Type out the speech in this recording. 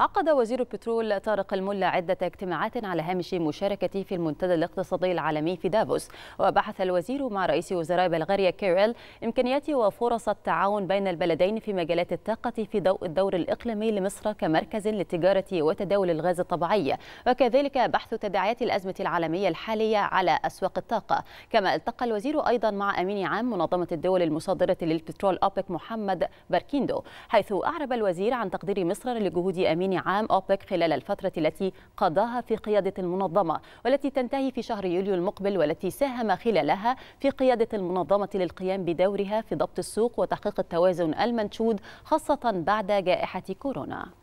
عقد وزير البترول طارق الملا عدة اجتماعات على هامش مشاركته في المنتدى الاقتصادي العالمي في دافوس وبحث الوزير مع رئيس وزراء بلغاريا كيريل إمكانيات وفرص التعاون بين البلدين في مجالات الطاقة في ضوء الدور الإقليمي لمصر كمركز للتجارة وتداول الغاز الطبيعي وكذلك بحث تداعيات الأزمة العالمية الحالية على أسواق الطاقة كما التقى الوزير أيضا مع أمين عام منظمة الدول المصدرة للبترول أوبك محمد باركيندو حيث أعرب الوزير عن تقدير مصر لجهود أمين أمين عام أوبك خلال الفترة التي قضاها في قيادة المنظمة والتي تنتهي في شهر يوليو المقبل والتي ساهم خلالها في قيادة المنظمة للقيام بدورها في ضبط السوق وتحقيق التوازن المنشود خاصة بعد جائحة كورونا